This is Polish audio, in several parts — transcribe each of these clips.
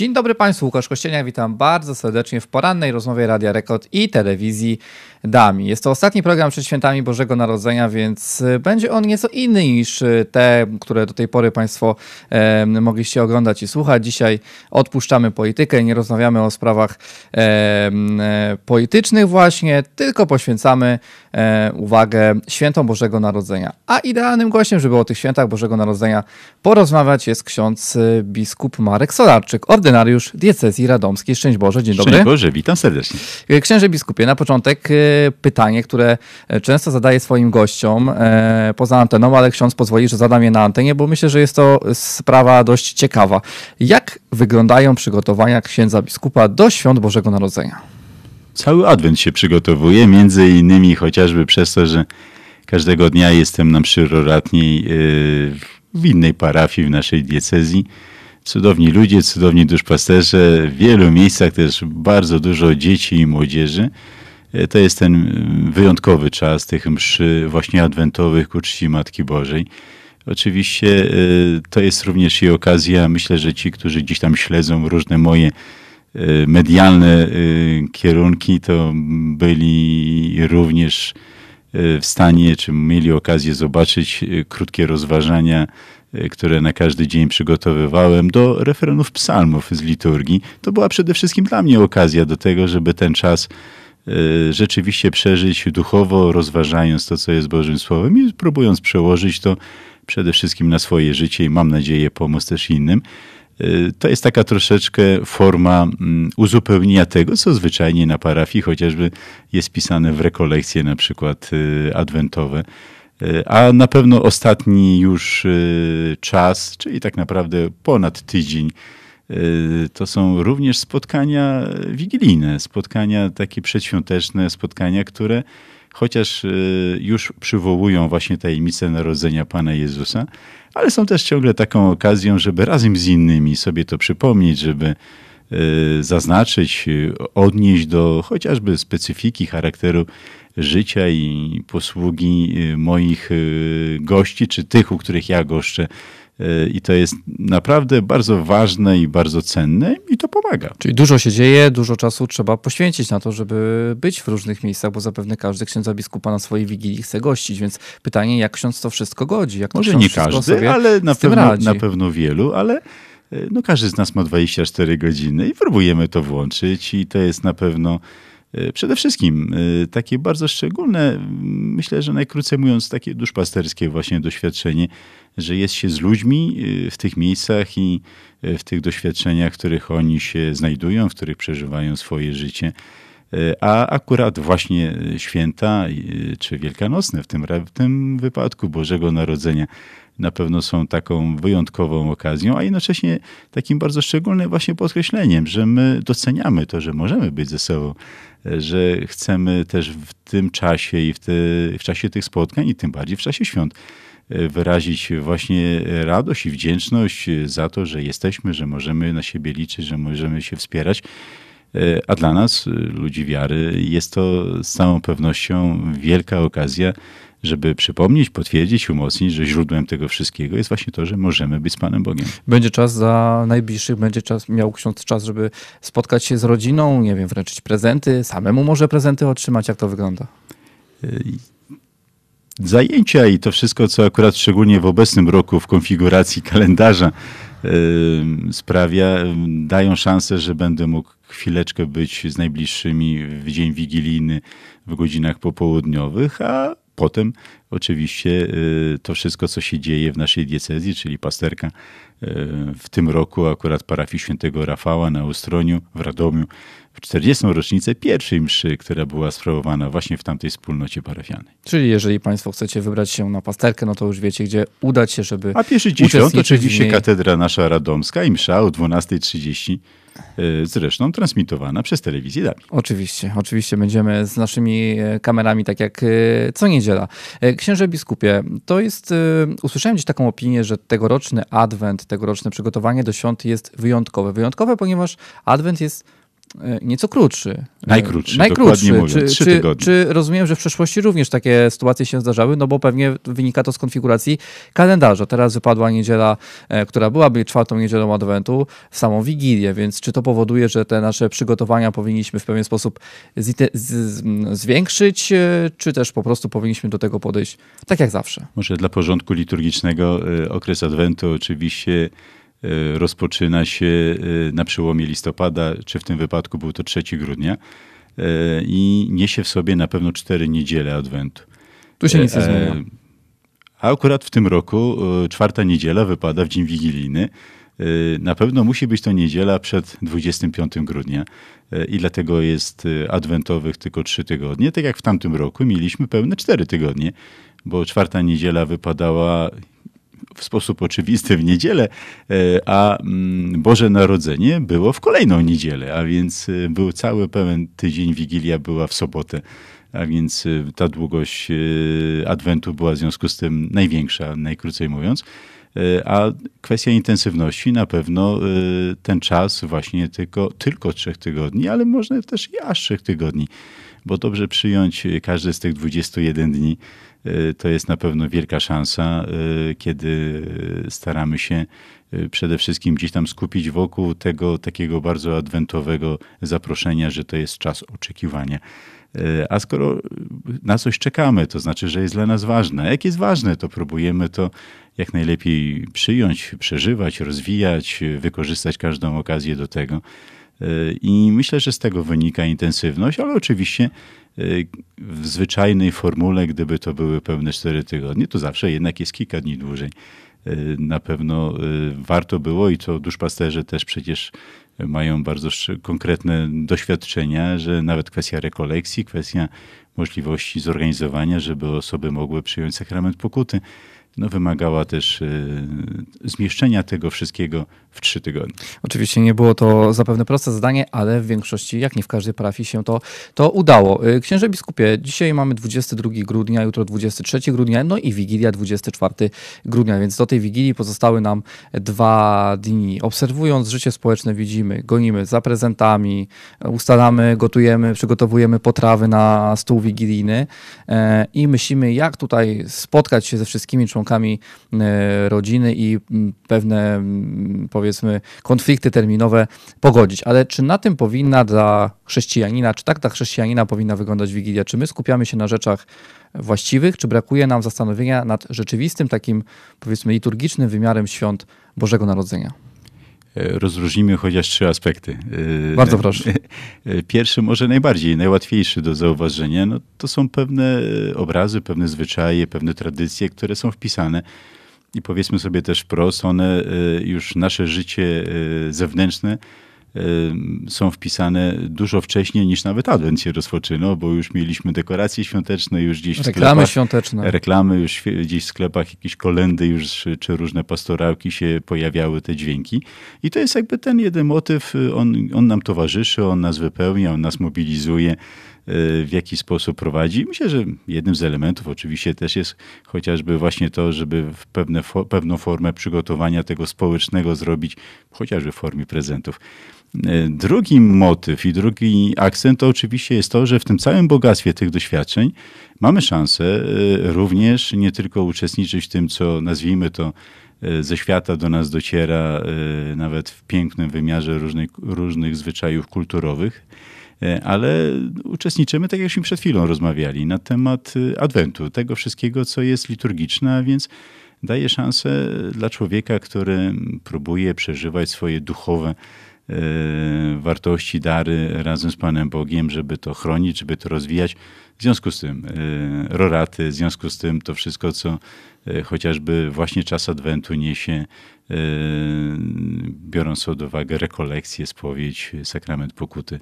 Dzień dobry Państwu, Łukasz Kościenia, witam bardzo serdecznie w porannej rozmowie Radia Rekord i Telewizji dami. Jest to ostatni program przed świętami Bożego Narodzenia, więc y, będzie on nieco inny niż y, te, które do tej pory Państwo e, mogliście oglądać i słuchać. Dzisiaj odpuszczamy politykę, nie rozmawiamy o sprawach e, politycznych właśnie, tylko poświęcamy e, uwagę świętom Bożego Narodzenia. A idealnym gościem, żeby o tych świętach Bożego Narodzenia porozmawiać jest ksiądz y, biskup Marek Solarczyk, ordynariusz diecezji radomskiej. Szczęść Boże, dzień dobry. Szczęść Boże, witam serdecznie. Księże biskupie, na początek pytanie, które często zadaję swoim gościom e, poza anteną, ale ksiądz pozwoli, że zadam je na antenie, bo myślę, że jest to sprawa dość ciekawa. Jak wyglądają przygotowania księdza biskupa do świąt Bożego Narodzenia? Cały adwent się przygotowuje, między innymi chociażby przez to, że każdego dnia jestem na przyroratni e, w innej parafii, w naszej diecezji cudowni ludzie, cudowni duszpasterze, w wielu miejscach też bardzo dużo dzieci i młodzieży. E, to jest ten mm, wyjątkowy czas tych mszy właśnie adwentowych ku czci Matki Bożej. Oczywiście e, to jest również i okazja, myślę, że ci, którzy gdzieś tam śledzą różne moje e, medialne kierunki, to byli również w stanie, czy mieli okazję zobaczyć krótkie rozważania, które na każdy dzień przygotowywałem do referenów psalmów z liturgii. To była przede wszystkim dla mnie okazja do tego, żeby ten czas Y, rzeczywiście przeżyć duchowo, rozważając to, co jest Bożym Słowem i próbując przełożyć to przede wszystkim na swoje życie i mam nadzieję pomóc też innym. Y, to jest taka troszeczkę forma mm, uzupełnienia tego, co zwyczajnie na parafii chociażby jest pisane w rekolekcje na przykład y, adwentowe. A na pewno ostatni już czas, czyli tak naprawdę ponad tydzień, Y, to są również spotkania wigilijne, spotkania takie przedświąteczne, spotkania, które chociaż y, już przywołują właśnie tajemnicę narodzenia Pana Jezusa, ale są też ciągle taką okazją, żeby razem z innymi sobie to przypomnieć, żeby y, zaznaczyć, odnieść do chociażby specyfiki charakteru życia i posługi moich gości, czy tych, u których ja goszczę i to jest naprawdę bardzo ważne i bardzo cenne i to pomaga. Czyli dużo się dzieje, dużo czasu trzeba poświęcić na to, żeby być w różnych miejscach, bo zapewne każdy księdza biskupa na swojej wigilii chce gościć, więc pytanie, jak ksiądz to wszystko godzi? Jak Może nie każdy, ale na pewno, na pewno wielu, ale e, no każdy z nas ma 24 godziny i próbujemy to włączyć i to jest na pewno E, przede wszystkim e, takie bardzo szczególne, myślę, że najkrócej mówiąc, takie duszpasterskie właśnie doświadczenie, że jest się z ludźmi e, w tych miejscach i w tych doświadczeniach, w których oni się znajdują, w których przeżywają swoje życie. E, a akurat właśnie e, święta e, czy wielkanocne w tym, w tym wypadku Bożego Narodzenia na pewno są taką wyjątkową okazją, a jednocześnie takim bardzo szczególnym właśnie podkreśleniem, że my doceniamy to, że możemy być ze sobą, że chcemy też w tym czasie i w, te, w czasie tych spotkań i tym bardziej w czasie świąt wyrazić właśnie radość i wdzięczność za to, że jesteśmy, że możemy na siebie liczyć, że możemy się wspierać E, a dla nas, e, ludzi wiary, jest to z całą pewnością wielka okazja, żeby przypomnieć, potwierdzić, umocnić, że źródłem tego wszystkiego jest właśnie to, że możemy być z Panem Bogiem. Będzie czas za najbliższych, będzie czas, miał ksiądz czas, żeby spotkać się z rodziną, nie wiem, wręczyć prezenty, samemu może prezenty otrzymać, jak to wygląda? E, zajęcia i to wszystko, co akurat szczególnie w obecnym roku w konfiguracji kalendarza Y, sprawia, y, dają szansę, że będę mógł chwileczkę być z najbliższymi w dzień wigilijny w godzinach popołudniowych, a Potem oczywiście y, to wszystko, co się dzieje w naszej diecezji, czyli pasterka y, w tym roku akurat parafii świętego Rafała na Ustroniu w Radomiu w 40. rocznicę pierwszej mszy, która była sprawowana właśnie w tamtej wspólnocie parafialnej. Czyli jeżeli państwo chcecie wybrać się na pasterkę, no to już wiecie, gdzie udać się, żeby A pierwszy dziesiąt oczywiście katedra nasza radomska i msza o 12.30 Y, zresztą transmitowana przez telewizję DABI. Oczywiście, oczywiście będziemy z naszymi e, kamerami, tak jak e, co niedziela. E, księże biskupie, to jest, usłyszałem gdzieś taką opinię, że tegoroczny adwent, tegoroczne przygotowanie do świąt jest wyjątkowe. Wyjątkowe, ponieważ adwent jest E, nieco krótszy. E, najkrótszy, Najkrótszy. dokładnie mówiąc, czy, trzy czy, tygodnie. Czy rozumiem, że w przeszłości również takie sytuacje się zdarzały, no bo pewnie wynika to z konfiguracji kalendarza. Teraz wypadła niedziela, e, która byłaby czwartą niedzielą Adwentu, samą Wigilię, więc czy to powoduje, że te nasze przygotowania powinniśmy w pewien sposób zwiększyć, czy też po prostu powinniśmy do tego podejść tak jak zawsze? Może dla porządku liturgicznego okres Adwentu oczywiście Y, rozpoczyna się y, na przełomie listopada, czy w tym wypadku był to 3 grudnia y, i niesie w sobie na pewno cztery niedziele Adwentu. Tu się nic nie zmienia. A akurat w tym roku czwarta niedziela wypada w dzień wigilijny. Na pewno musi być to niedziela przed 25 grudnia i dlatego jest adwentowych tylko trzy tygodnie. Tak jak w tamtym roku mieliśmy pełne cztery tygodnie, bo czwarta niedziela wypadała w sposób oczywisty w niedzielę, e, a mm, Boże Narodzenie było w kolejną niedzielę, a więc e, był cały pełen tydzień, Wigilia była w sobotę. A więc e, ta długość adwentu była w związku z tym największa, najkrócej mówiąc. A kwestia intensywności na pewno ten czas właśnie tylko, tylko trzech tygodni, ale można też i aż trzech tygodni bo dobrze przyjąć e, każdy z tych 21 dni e, to jest na pewno wielka szansa, e, kiedy staramy się przede wszystkim gdzieś tam skupić wokół tego takiego bardzo adwentowego zaproszenia, że to jest czas oczekiwania. A skoro na coś czekamy, to znaczy, że jest dla nas ważne. A jak jest ważne, to próbujemy to jak najlepiej przyjąć, przeżywać, rozwijać, wykorzystać każdą okazję do tego. Y, I myślę, że z tego wynika intensywność, ale oczywiście y, w zwyczajnej formule, gdyby to były pełne 4 tygodnie, to zawsze jednak jest kilka dni dłużej. Y, na pewno warto było i to duszpasterze też przecież mają bardzo konkretne doświadczenia, że nawet kwestia rekolekcji, kwestia możliwości zorganizowania, żeby osoby mogły przyjąć sakrament pokuty no, wymagała też y, zmieszczenia tego wszystkiego w trzy tygodnie. Oczywiście nie było to zapewne proste zadanie, ale w większości, jak nie w każdej parafii się to, to udało. Y, księże biskupie, dzisiaj mamy 22 grudnia, jutro 23 grudnia, no i Wigilia 24 grudnia, więc do tej Wigilii pozostały nam dwa dni. Obserwując życie społeczne widzimy, gonimy za prezentami, ustalamy, gotujemy, przygotowujemy potrawy na stół wigilijny e, i myślimy, jak tutaj spotkać się ze wszystkimi członkami członkami e, rodziny i mm, pewne, mm, powiedzmy, konflikty terminowe pogodzić. Ale czy na tym powinna dla chrześcijanina, czy tak dla chrześcijanina powinna wyglądać Wigilia? Czy my skupiamy się na rzeczach właściwych, czy brakuje nam zastanowienia nad rzeczywistym, takim, powiedzmy, liturgicznym wymiarem świąt Bożego Narodzenia? rozróżnimy chociaż trzy aspekty. E, Bardzo proszę. E, e, pierwszy, może najbardziej, najłatwiejszy do zauważenia, no to są pewne obrazy, pewne zwyczaje, pewne tradycje, które są wpisane. I powiedzmy sobie też wprost, one już nasze życie zewnętrzne Y, są wpisane dużo wcześniej niż nawet adwent się rozpoczynał, bo już mieliśmy dekoracje świąteczne, już gdzieś w reklamy sklepach. Reklamy świąteczne. Reklamy już gdzieś w sklepach, jakieś kolendy już, czy różne pastorałki się pojawiały, te dźwięki. I to jest jakby ten jeden motyw, y, on, on nam towarzyszy, on nas wypełnia, on nas mobilizuje. Y, w jaki sposób prowadzi. Myślę, że jednym z elementów oczywiście też jest chociażby właśnie to, żeby w pewne, pewną formę przygotowania tego społecznego zrobić, chociażby w formie prezentów. Y, drugi motyw i drugi akcent to oczywiście jest to, że w tym całym bogactwie tych doświadczeń mamy szansę y, również nie tylko uczestniczyć w tym, co nazwijmy to ze świata do nas dociera, nawet w pięknym wymiarze różnych, różnych zwyczajów kulturowych, E, ale uczestniczymy, tak jakśmy przed chwilą rozmawiali, na temat y, adwentu, tego wszystkiego, co jest liturgiczne, a więc daje szansę dla człowieka, który próbuje przeżywać swoje duchowe E, wartości, dary razem z Panem Bogiem, żeby to chronić, żeby to rozwijać. W związku z tym e, roraty, w związku z tym to wszystko, co e, chociażby właśnie czas Adwentu niesie, biorąc pod uwagę rekolekcję, spowiedź, sakrament pokuty.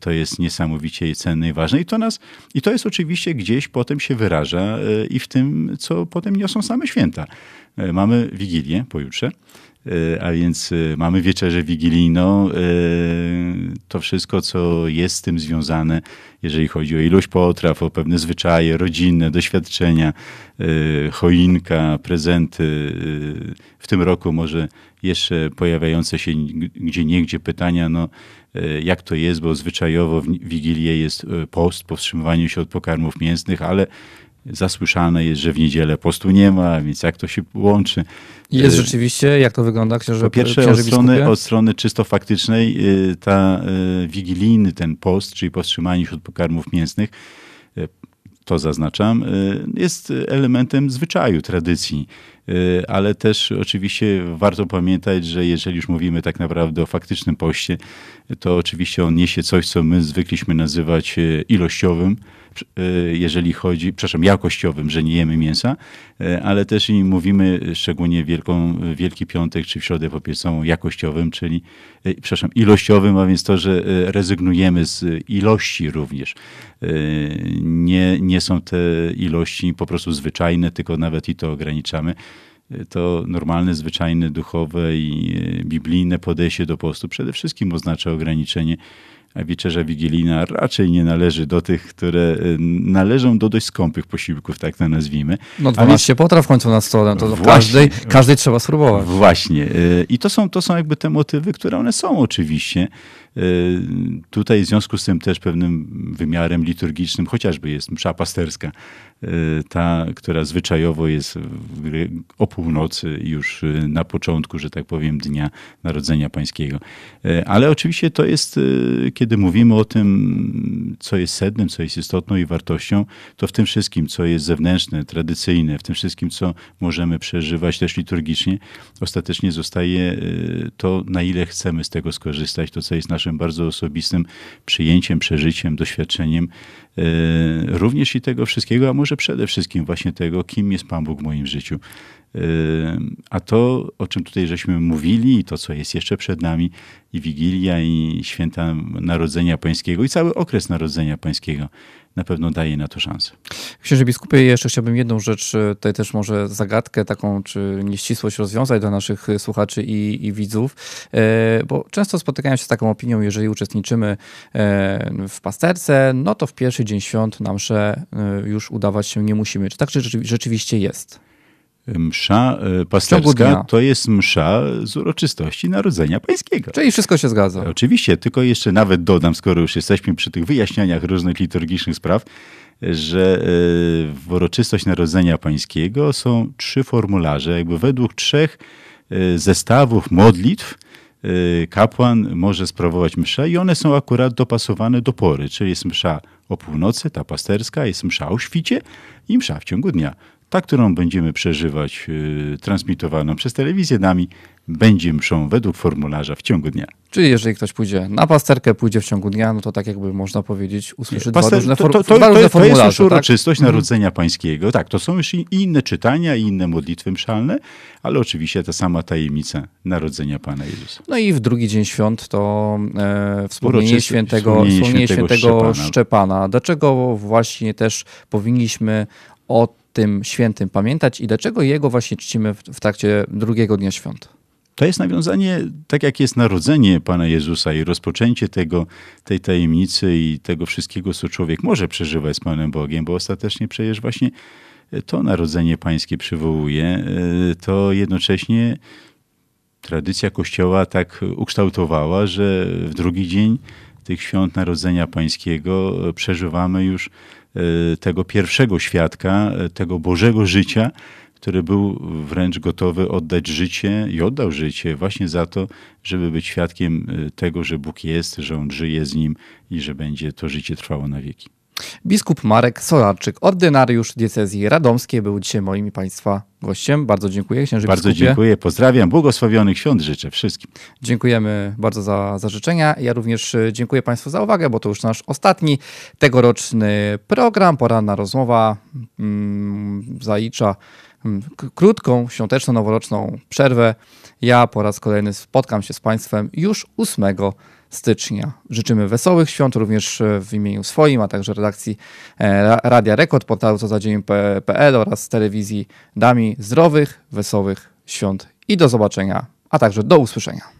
To jest niesamowicie cenne i ważne. I to, nas, I to jest oczywiście gdzieś potem się wyraża i w tym, co potem niosą same święta. Mamy Wigilię pojutrze. E, a więc e, mamy wieczerzę wigilijną. E, to wszystko, co jest z tym związane, jeżeli chodzi o ilość potraw, o pewne zwyczaje rodzinne, doświadczenia, choinka, prezenty. W tym roku może jeszcze pojawiające się gdzie niegdzie pytania, no, jak to jest, bo zwyczajowo w Wigilię jest post, powstrzymywanie się od pokarmów mięsnych, ale zasłyszane jest, że w niedzielę postu nie ma, więc jak to się łączy. Jest y, rzeczywiście, jak to wygląda, księże Po pierwsze, księże od, strony, od strony czysto faktycznej, y, ta y, wigilijny ten post, czyli powstrzymanie się od pokarmów mięsnych, to zaznaczam, jest elementem zwyczaju, tradycji. Y, ale też oczywiście warto pamiętać, że jeżeli już mówimy tak naprawdę o faktycznym poście, to oczywiście on niesie coś, co my zwykliśmy nazywać y, ilościowym, y, jeżeli chodzi, przepraszam, jakościowym, że nie jemy mięsa, ale też i mówimy szczególnie wielką, Wielki Piątek czy w środę popiecą jakościowym, czyli, przepraszam, ilościowym, a więc to, że rezygnujemy z ilości również. Nie, nie są te ilości po prostu zwyczajne, tylko nawet i to ograniczamy to normalne, zwyczajne, duchowe i e, biblijne podejście do postu przede wszystkim oznacza ograniczenie, a wieczerza wigilijna raczej nie należy do tych, które e, należą do dość skąpych posiłków, tak to nazwijmy. No 12 więc... potraw w końcu na stole, no to właśnie, każdej, każdej trzeba spróbować. Właśnie. E, I to są, to są jakby te motywy, które one są oczywiście. Tutaj w związku z tym też pewnym wymiarem liturgicznym chociażby jest msza pasterska, Y, ta, która zwyczajowo jest o północy już y, na początku, że tak powiem, Dnia Narodzenia Pańskiego. Y, ale oczywiście to jest, kiedy mówimy o tym, co jest sednem, co jest istotną i wartością, to w tym wszystkim, co jest zewnętrzne, tradycyjne, w tym wszystkim, co możemy przeżywać też liturgicznie, ostatecznie zostaje to, na ile chcemy z tego skorzystać, to, co jest naszym bardzo osobistym przyjęciem, przeżyciem, doświadczeniem, również i tego wszystkiego, a może może przede wszystkim właśnie tego, kim jest Pan Bóg w moim życiu. A to, o czym tutaj żeśmy mówili, i to, co jest jeszcze przed nami, i Wigilia, i święta Narodzenia Pańskiego, i cały okres Narodzenia Pańskiego, na pewno daje na to szansę. Księże biskupie, jeszcze chciałbym jedną rzecz, e, tutaj też może zagadkę taką, czy nieścisłość rozwiązać dla naszych słuchaczy i, i widzów, e, bo często spotykają się z taką opinią, jeżeli uczestniczymy e, w pasterce, no to w pierwszy dzień świąt nam się już udawać się nie musimy. Czy tak rzeczywiście jest? msza e, pasterska to jest msza z uroczystości Narodzenia Pańskiego. Czyli wszystko się zgadza. Oczywiście, tylko jeszcze nawet dodam, skoro już jesteśmy przy tych wyjaśnianiach różnych liturgicznych spraw, że e, w uroczystość Narodzenia Pańskiego są trzy formularze, jakby według trzech e, zestawów modlitw, kapłan może sprawować mszę i one są akurat dopasowane do pory, czyli jest msza o północy, ta pasterska, jest msza o świcie i msza w ciągu dnia. Ta, którą będziemy przeżywać y, transmitowaną przez telewizję nami, będzie mszą według formularza w ciągu dnia. Czyli jeżeli ktoś pójdzie na pasterkę, pójdzie w ciągu dnia, no to tak jakby można powiedzieć, usłyszy Paster, dwa różne, for, to, to, to, dwa różne to, to jest już tak? uroczystość tak? Narodzenia Pańskiego. Tak, to są już i inne czytania i inne modlitwy mszalne, ale oczywiście ta sama tajemnica Narodzenia Pana Jezusa. No i w drugi dzień świąt to e, wspomnienie, świętego, wspomnienie, świętego, świętego Szczepana. Szczepana. Dlaczego właśnie też powinniśmy o tym świętym pamiętać i dlaczego jego właśnie czcimy w, w trakcie drugiego dnia świąt? To jest nawiązanie, tak jak jest narodzenie Pana Jezusa i rozpoczęcie tego, tej tajemnicy i tego wszystkiego, co człowiek może przeżywać z Panem Bogiem, bo ostatecznie przecież właśnie to narodzenie Pańskie przywołuje, e, to jednocześnie tradycja Kościoła tak ukształtowała, że w drugi dzień tych świąt Narodzenia Pańskiego przeżywamy już Y, tego pierwszego świadka, y, tego Bożego życia, który był wręcz gotowy oddać życie i oddał życie właśnie za to, żeby być świadkiem y, tego, że Bóg jest, że On żyje z Nim i że będzie to życie trwało na wieki. Biskup Marek Solarczyk, ordynariusz diecezji radomskiej, był dzisiaj moim i Państwa gościem. Bardzo dziękuję, księżyc. Bardzo biskupie. dziękuję, pozdrawiam, błogosławionych świąt życzę wszystkim. Dziękujemy bardzo za, za życzenia. Ja również e, dziękuję Państwu za uwagę, bo to już nasz ostatni tegoroczny program, poranna rozmowa mm, zalicza mm, krótką, świąteczno-noworoczną przerwę. Ja po raz kolejny spotkam się z Państwem już 8 stycznia. Życzymy wesołych świąt również e, w imieniu swoim, a także redakcji e, Radia Rekord, portalu co za dzień.pl oraz telewizji Dami. Zdrowych, wesołych świąt i do zobaczenia, a także do usłyszenia.